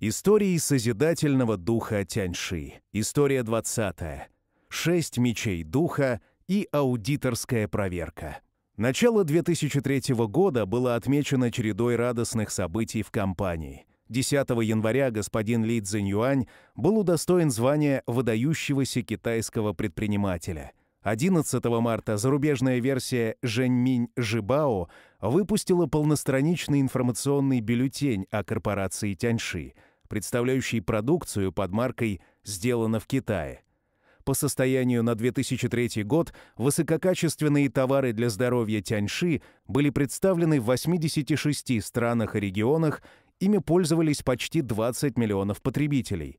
Истории созидательного духа Тяньши. История 20. Шесть мечей духа и аудиторская проверка. Начало 2003 года было отмечено чередой радостных событий в компании. 10 января господин Ли Цзиньюань был удостоен звания выдающегося китайского предпринимателя. 11 марта зарубежная версия «Женьминь Жибао» выпустила полностраничный информационный бюллетень о корпорации Тяньши – представляющий продукцию под маркой «Сделано в Китае». По состоянию на 2003 год высококачественные товары для здоровья Тяньши были представлены в 86 странах и регионах, ими пользовались почти 20 миллионов потребителей.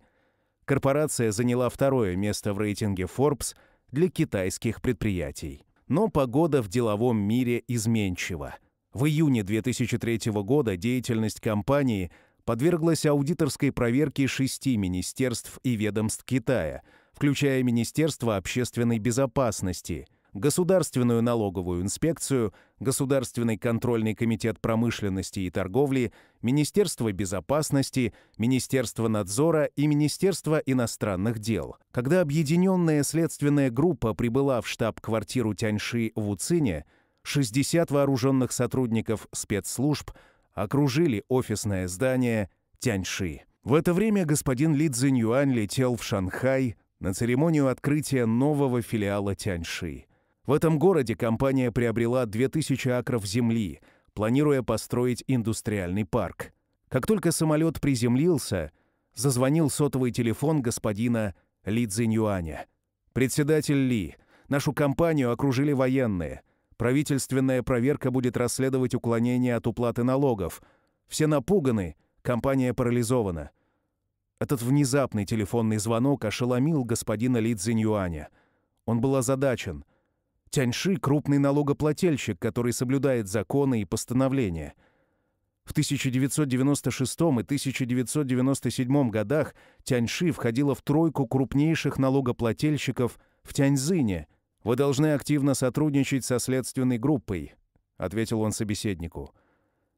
Корпорация заняла второе место в рейтинге Forbes для китайских предприятий. Но погода в деловом мире изменчива. В июне 2003 года деятельность компании – подверглась аудиторской проверке шести министерств и ведомств Китая, включая Министерство общественной безопасности, Государственную налоговую инспекцию, Государственный контрольный комитет промышленности и торговли, Министерство безопасности, Министерство надзора и Министерство иностранных дел. Когда объединенная следственная группа прибыла в штаб-квартиру Тяньши в Уцине, 60 вооруженных сотрудников спецслужб – окружили офисное здание Тяньши. В это время господин Ли Цзиньюань летел в Шанхай на церемонию открытия нового филиала Тяньши. В этом городе компания приобрела 2000 акров земли, планируя построить индустриальный парк. Как только самолет приземлился, зазвонил сотовый телефон господина Ли Цзиньюаня. «Председатель Ли, нашу компанию окружили военные. Правительственная проверка будет расследовать уклонение от уплаты налогов. Все напуганы, компания парализована. Этот внезапный телефонный звонок ошеломил господина Ли Цзиньюаня. Он был озадачен. Тяньши — крупный налогоплательщик, который соблюдает законы и постановления. В 1996 и 1997 годах Тяньши входила в тройку крупнейших налогоплательщиков в Тяньзине — «Вы должны активно сотрудничать со следственной группой», — ответил он собеседнику.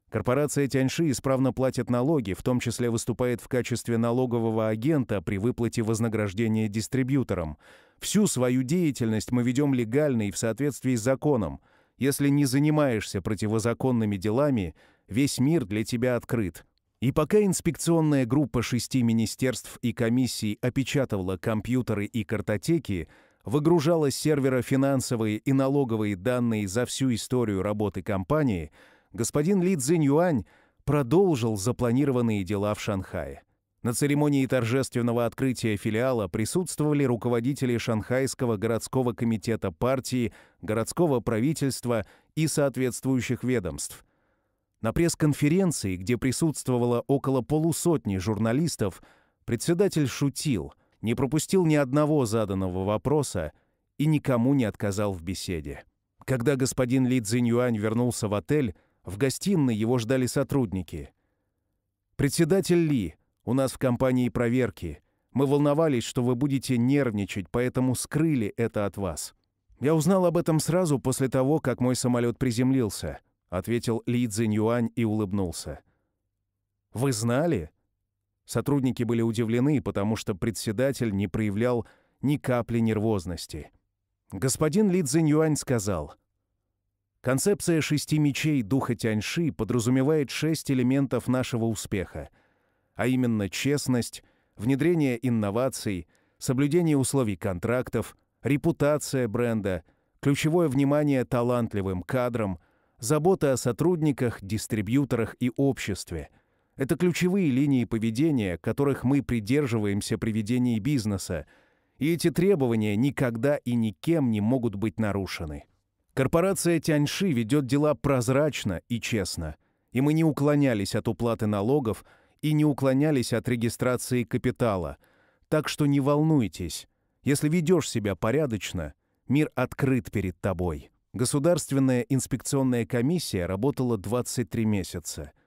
«Корпорация Тяньши исправно платит налоги, в том числе выступает в качестве налогового агента при выплате вознаграждения дистрибьюторам. Всю свою деятельность мы ведем легально и в соответствии с законом. Если не занимаешься противозаконными делами, весь мир для тебя открыт». И пока инспекционная группа шести министерств и комиссий опечатывала компьютеры и картотеки, выгружала с сервера финансовые и налоговые данные за всю историю работы компании, господин Ли Цзиньюань продолжил запланированные дела в Шанхае. На церемонии торжественного открытия филиала присутствовали руководители Шанхайского городского комитета партии, городского правительства и соответствующих ведомств. На пресс-конференции, где присутствовало около полусотни журналистов, председатель шутил – не пропустил ни одного заданного вопроса и никому не отказал в беседе. Когда господин Ли Цзиньюань вернулся в отель, в гостиной его ждали сотрудники. «Председатель Ли, у нас в компании проверки. Мы волновались, что вы будете нервничать, поэтому скрыли это от вас. Я узнал об этом сразу после того, как мой самолет приземлился», ответил Ли Цзиньюань и улыбнулся. «Вы знали?» Сотрудники были удивлены, потому что председатель не проявлял ни капли нервозности. Господин Ли Цзиньюань сказал, «Концепция шести мечей духа Тяньши подразумевает шесть элементов нашего успеха, а именно честность, внедрение инноваций, соблюдение условий контрактов, репутация бренда, ключевое внимание талантливым кадрам, забота о сотрудниках, дистрибьюторах и обществе – это ключевые линии поведения, которых мы придерживаемся при ведении бизнеса, и эти требования никогда и никем не могут быть нарушены. Корпорация Тяньши ведет дела прозрачно и честно, и мы не уклонялись от уплаты налогов и не уклонялись от регистрации капитала, так что не волнуйтесь, если ведешь себя порядочно, мир открыт перед тобой. Государственная инспекционная комиссия работала 23 месяца –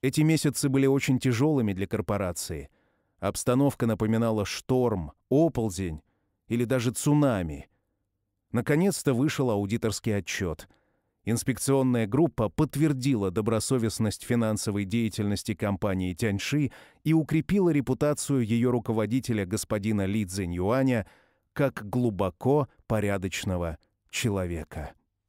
эти месяцы были очень тяжелыми для корпорации. Обстановка напоминала шторм, оползень или даже цунами. Наконец-то вышел аудиторский отчет. Инспекционная группа подтвердила добросовестность финансовой деятельности компании Тяньши и укрепила репутацию ее руководителя господина Ли Цзиньюаня как глубоко порядочного человека.